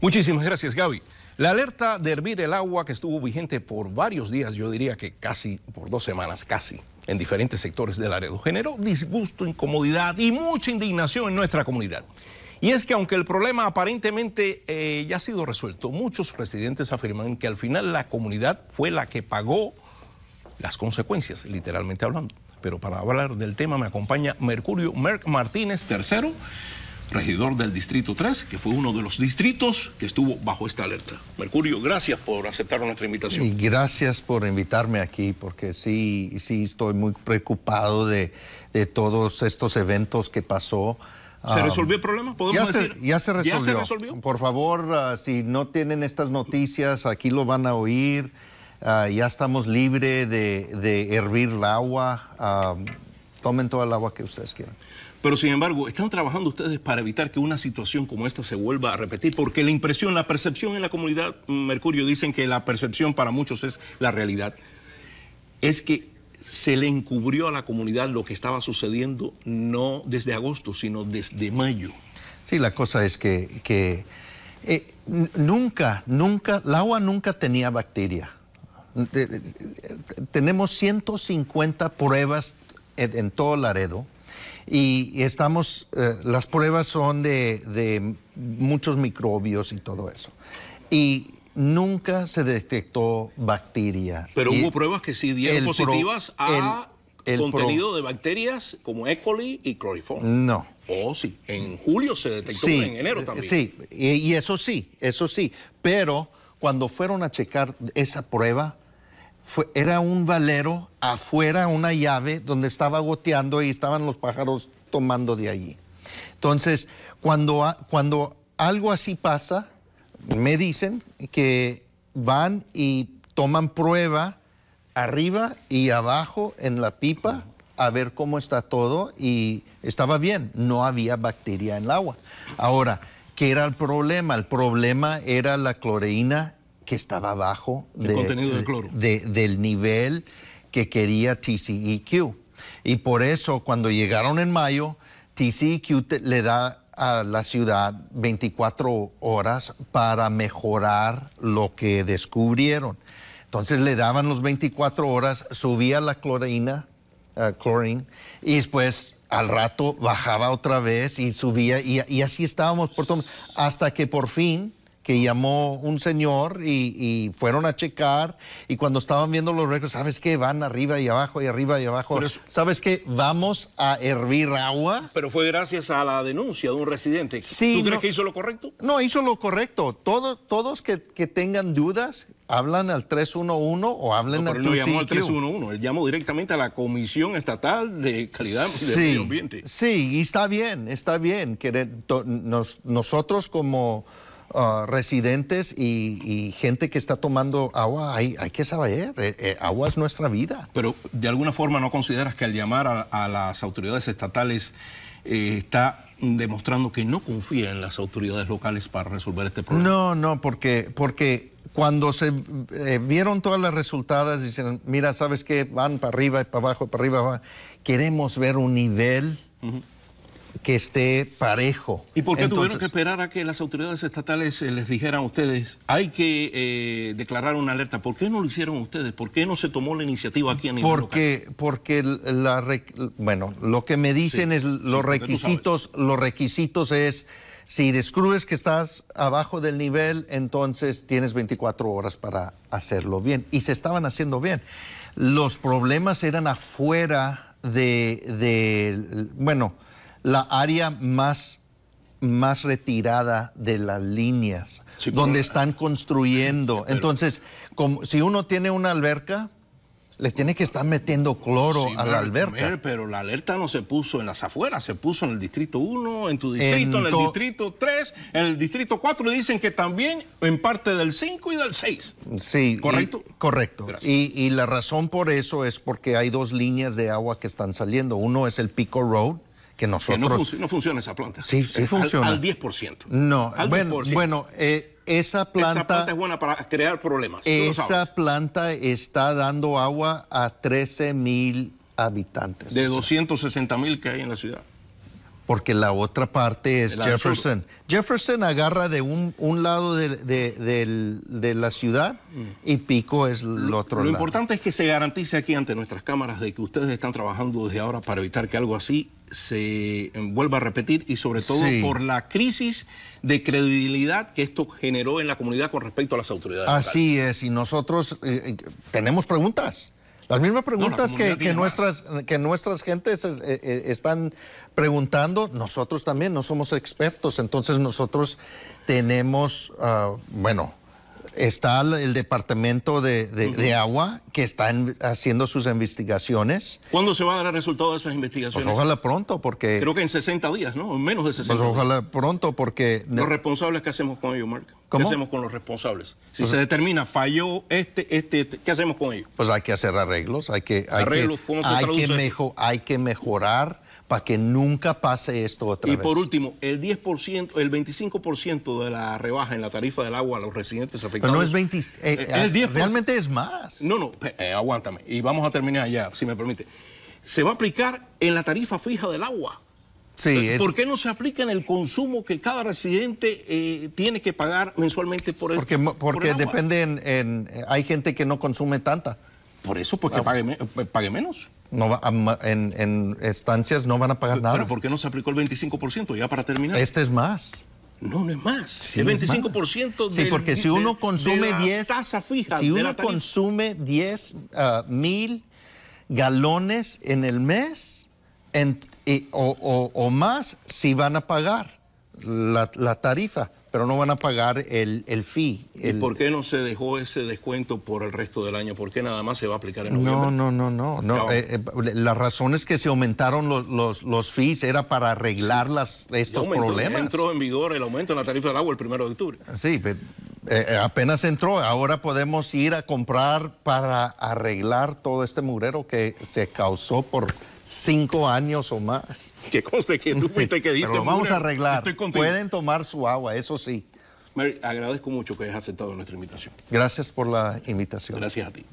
Muchísimas gracias, Gaby. La alerta de hervir el agua que estuvo vigente por varios días, yo diría que casi por dos semanas, casi, en diferentes sectores del Laredo, generó disgusto, incomodidad y mucha indignación en nuestra comunidad. Y es que aunque el problema aparentemente eh, ya ha sido resuelto, muchos residentes afirman que al final la comunidad fue la que pagó las consecuencias, literalmente hablando. Pero para hablar del tema me acompaña Mercurio Merck Martínez, tercero regidor del Distrito 3, que fue uno de los distritos que estuvo bajo esta alerta. Mercurio, gracias por aceptar nuestra invitación. gracias por invitarme aquí, porque sí, sí estoy muy preocupado de, de todos estos eventos que pasó. ¿Se ah, resolvió el problema? ¿Podemos ya, decir? Se, ya, se resolvió. Por favor, ah, si no tienen estas noticias, aquí lo van a oír. Ah, ya estamos libres de, de hervir el agua tomen toda el agua que ustedes quieran. Pero sin embargo, ¿están trabajando ustedes para evitar que una situación como esta se vuelva a repetir? Porque la impresión, la percepción en la comunidad Mercurio dicen que la percepción para muchos es la realidad. Es que se le encubrió a la comunidad lo que estaba sucediendo no desde agosto, sino desde mayo. Sí, la cosa es que, eh, nunca, nunca, el agua nunca tenía bacteria. tenemos 150 pruebas en todo Laredo. Y estamos, eh, las pruebas son de, muchos microbios y todo eso. Y nunca se detectó bacteria. Pero hubo pruebas que sí dieron positivas a contenido de bacterias como E. coli y cloriform. No. Oh, sí. En julio se detectó, en enero también. Sí, y, eso sí, eso sí. Pero cuando fueron a checar esa prueba, era un valero afuera, una llave donde estaba goteando y estaban los pájaros tomando de allí. Entonces, cuando, cuando algo así pasa, me dicen que van y toman prueba arriba y abajo en la pipa a ver cómo está todo y estaba bien, no había bacteria en el agua. Ahora, ¿qué era el problema? El problema era la cloreína que estaba bajo del nivel que quería TCEQ. Y por eso cuando llegaron en mayo, TCEQ le da a la ciudad 24 horas para mejorar lo que descubrieron. Entonces le daban los 24 horas, subía la clorina, eh, y después al rato bajaba otra vez y subía y, así estábamos por hasta que por fin que llamó un señor y, fueron a checar y cuando estaban viendo los récords, ¿sabes qué? Van arriba y abajo y arriba y abajo. ¿Sabes qué? Vamos a hervir agua. Pero fue gracias a la denuncia de un residente. ¿Tú crees que hizo lo correcto? No, hizo lo correcto. todos que, tengan dudas, hablan al 311 o hablen no, pero al no llamó al 311, él llamó directamente a la Comisión Estatal de Calidad sí, del Medio Ambiente. Sí, y está bien, está bien. Que nosotros como Ah, residentes y, gente que está tomando agua, hay, hay que saber, eh, eh, agua es nuestra vida. Pero de alguna forma no consideras que al llamar a, las autoridades estatales eh, está demostrando que no confía en las autoridades locales para resolver este problema. No, no, porque, porque cuando se vieron todas las resultadas, dicen, mira, ¿sabes qué? Van para arriba, para abajo, para arriba. Queremos ver un nivel que esté parejo. ¿Y por qué tuvieron que esperar a que las autoridades estatales eh, les dijeran a ustedes, hay que eh, declarar una alerta? ¿Por qué no lo hicieron ustedes? ¿Por qué no se tomó la iniciativa aquí en el? porque, Porque la, bueno, lo que me dicen es los requisitos, los requisitos es si descubres que estás abajo del nivel, entonces tienes 24 horas para hacerlo bien. Y se estaban haciendo bien. Los problemas eran afuera de, de bueno, la área más, más retirada de las líneas, donde están construyendo. Entonces, si uno tiene una alberca, le tiene que estar metiendo cloro a la alberca. Pero la alerta no se puso en las afueras, se puso en el distrito 1, en tu distrito, en, el distrito 3, en el distrito 4, dicen que también en parte del 5 y del 6. Sí. ¿Correcto? correcto. Y, y, la razón por eso es porque hay dos líneas de agua que están saliendo. Uno es el Pico Road, que no, funciona esa planta. Sí, sí eh, funciona. Al, 10%. No, al bueno, bueno eh, esa planta... Esa planta es buena para crear problemas. Esa planta está dando agua a 13 mil habitantes. De doscientos 260 mil que hay en la ciudad porque la otra parte es Jefferson. Jefferson agarra de un, un lado de, la ciudad y Pico es el otro lado. Lo importante es que se garantice aquí ante nuestras cámaras de que ustedes están trabajando desde ahora para evitar que algo así se vuelva a repetir y sobre todo por la crisis de credibilidad que esto generó en la comunidad con respecto a las autoridades. Así es, y nosotros eh, eh, tenemos preguntas. Las mismas preguntas que, nuestras, que nuestras gentes eh, eh, están preguntando, nosotros también no somos expertos, entonces nosotros tenemos, ah, bueno, está el Departamento de, Agua que está haciendo sus investigaciones. ¿Cuándo se va a dar resultado de esas investigaciones? Pues ojalá pronto, porque... Creo que en 60 días, ¿no? En menos de 60 Pues ojalá pronto, porque... Los responsables, ¿qué hacemos con ellos, Mark? ¿Qué hacemos con los responsables? Si pues se determina, falló este, este, este, ¿qué hacemos con ellos? Pues hay que hacer arreglos, hay que... Hay arreglos, que, hay, hay que mejorar para que nunca pase esto otra vez. Y por último, el 10%, el 25% de la rebaja en la tarifa del agua a los residentes afectados. Pero no es 20, eh, eh, eh, realmente es más. No, no, aguántame. Y vamos a terminar ya, si me permite. Se va a aplicar en la tarifa fija del agua. Sí, es... ¿Por qué no se aplica en el consumo que cada residente tiene que pagar mensualmente por el Porque, porque depende en, Hay gente que no consume tanta. Por eso, porque pague menos. No en, estancias no van a pagar nada. Pero ¿por qué no se aplicó el 25% ya para terminar? Este es más. No, no es más. el 25% de Del, Sí, porque si uno consume 10... Si uno consume 10 ah, mil galones en el mes o, más, si van a pagar la, la tarifa pero no van a pagar el, el fee. por qué no se dejó ese descuento por el resto del año? ¿Por qué nada más se va a aplicar en noviembre? No, no, no, no. no. Eh, eh, las razones que se aumentaron los, los, los fees era para arreglar las, estos problemas. Entró en vigor el aumento en la tarifa del agua el 1 de octubre. Sí, pero eh, eh, apenas entró, ahora podemos ir a comprar para arreglar todo este murero que se causó por cinco años o más. Que conste que tú fuiste que lo vamos a arreglar. Pueden tomar su agua, eso sí. Mary, agradezco mucho que hayas aceptado nuestra invitación. Gracias por la invitación. Gracias a ti.